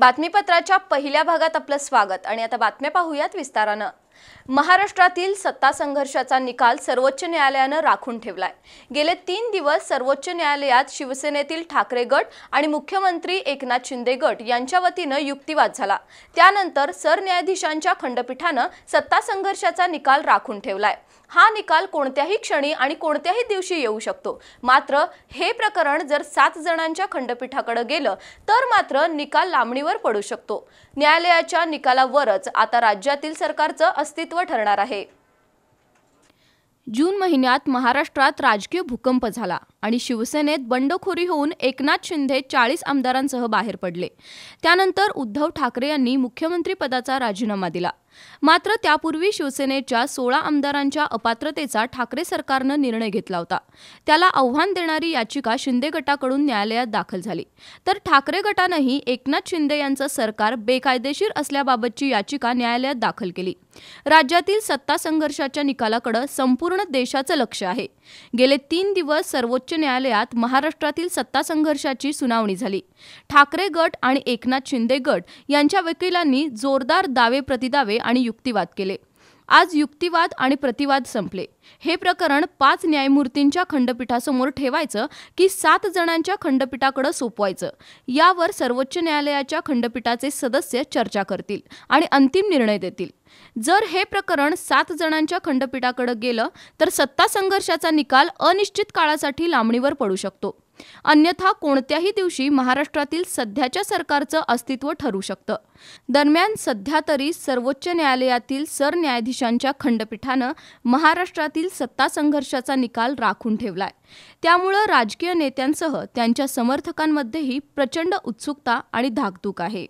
बातमीपत्राच्या पहिल्या भागात आपलं स्वागत आणि आता बातम्या पाहूयात विस्तारानं महाराष्ट्रातील सत्ता संघर्षाचा निकाल सर्वोच्च न्यायालयानं राखून ठेवलाय गेले तीन दिवस सर्वोच्च न्यायालयात शिवसेनेतील ठाकरे गट आणि मुख्यमंत्री एकनाथ शिंदे गट यांच्या वतीनं युक्तिवाद झाला त्यानंतर सरन्यायाधीशांच्या खंडपीठानं सत्ता संघर्षाचा निकाल राखून ठेवलाय हा निकाल कोणत्याही क्षणी आणि कोणत्याही दिवशी येऊ शकतो मात्र हे प्रकरण जर सात जणांच्या खंडपीठाकडे गेलं तर मात्र निकाल लांबणीवर पडू शकतो न्यायालयाच्या निकालावरच आता राज्यातील सरकारचं अस्तित्व ठरणार आहे जून महिन्यात महाराष्ट्रात राजकीय भूकंप झाला आणि शिवसेनेत बंडखोरी होऊन एकनाथ शिंदे चाळीस आमदारांसह बाहेर पडले त्यानंतर उद्धव ठाकरे यांनी मुख्यमंत्रीपदाचा राजीनामा दिला मात्र त्यापूर्वी शिवसेनेच्या सोळा आमदारांच्या अपात्रतेचा ठाकरे सरकारनं निर्णय घेतला होता त्याला आव्हान देणारी याचिका शिंदे गटाकडून न्यायालयात दाखल झाली तर ठाकरे गटानंही एकनाथ शिंदे यांचं सरकार बेकायदेशीर असल्याबाबतची याचिका न्यायालयात दाखल केली राज्यातील सत्ता संघर्षाच्या निकालाकडे संपूर्ण देशाचं लक्ष आहे गेले तीन दिवस सर्वोच्च न्यायालयात महाराष्ट्रातील सत्ता संघर्षाची सुनावणी झाली ठाकरे गट आणि एकनाथ शिंदे गट यांच्या वकिलांनी जोरदार दावे प्रतिदावे आणि युक्तिवाद केले आज युक्तिवाद आणि प्रतिवाद संपले हे प्रकरण पाच न्यायमूर्तींच्या खंडपीठासमोर ठेवायचं की सात जणांच्या खंडपीठाकडे सोपवायचं यावर सर्वोच्च न्यायालयाच्या खंडपीठाचे सदस्य चर्चा करतील आणि अंतिम निर्णय देतील जर हे प्रकरण सात जणांच्या खंडपीठाकडे गेलं तर सत्ता संघर्षाचा निकाल अनिश्चित काळासाठी लांबणीवर पडू शकतो अन्यथा कोणत्याही दिवशी महाराष्ट्रातील सध्याच्या सरकारचं अस्तित्व ठरू शकतं दरम्यान सध्या तरी सर्वोच्च न्यायालयातील सरन्यायाधीशांच्या खंडपीठानं महाराष्ट्रातील सत्ता संघर्षाचा निकाल राखून ठेवलाय त्यामुळं राजकीय नेत्यांसह त्यांच्या समर्थकांमध्येही प्रचंड उत्सुकता आणि धाकधूक आहे